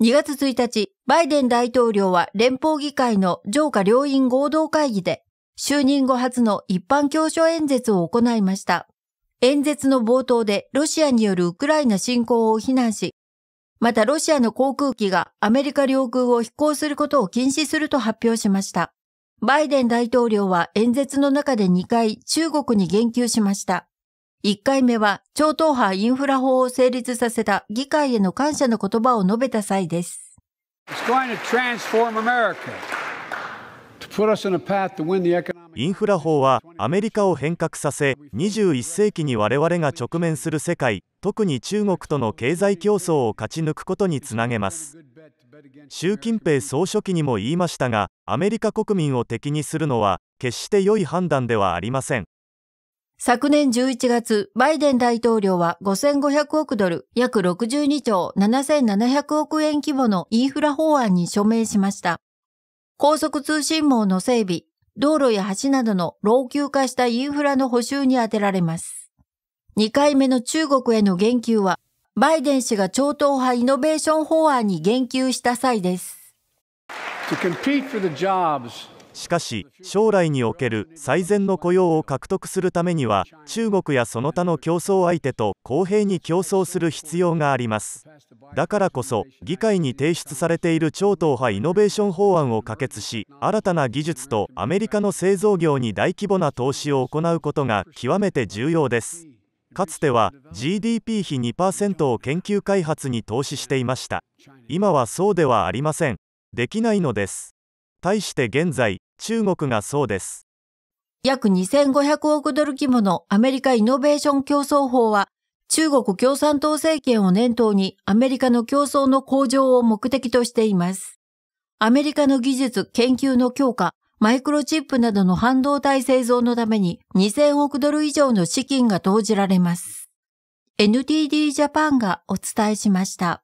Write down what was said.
2月1日、バイデン大統領は連邦議会の上下両院合同会議で、就任後初の一般教書演説を行いました。演説の冒頭でロシアによるウクライナ侵攻を非難し、またロシアの航空機がアメリカ領空を飛行することを禁止すると発表しました。バイデン大統領は演説の中で2回中国に言及しました。1回目は超党派インフラ法を成立させた議会への感謝の言葉を述べた際です。インフラ法はアメリカを変革させ21世紀に我々が直面する世界特に中国との経済競争を勝ち抜くことにつなげます習近平総書記にも言いましたがアメリカ国民を敵にするのは決して良い判断ではありません昨年11月、バイデン大統領は5500億ドル、約62兆7700億円規模のインフラ法案に署名しました。高速通信網の整備、道路や橋などの老朽化したインフラの補修に充てられます。2回目の中国への言及は、バイデン氏が超党派イノベーション法案に言及した際です。To compete for the jobs しかし将来における最善の雇用を獲得するためには中国やその他の競争相手と公平に競争する必要がありますだからこそ議会に提出されている超党派イノベーション法案を可決し新たな技術とアメリカの製造業に大規模な投資を行うことが極めて重要ですかつては GDP 比2%を研究開発に投資していました今はそうではありませんできないのです対して現在中国がそうです。約2500億ドル規模のアメリカイノベーション競争法は、中国共産党政権を念頭にアメリカの競争の向上を目的としています。アメリカの技術、研究の強化、マイクロチップなどの半導体製造のために2000億ドル以上の資金が投じられます。NTD ジャパンがお伝えしました。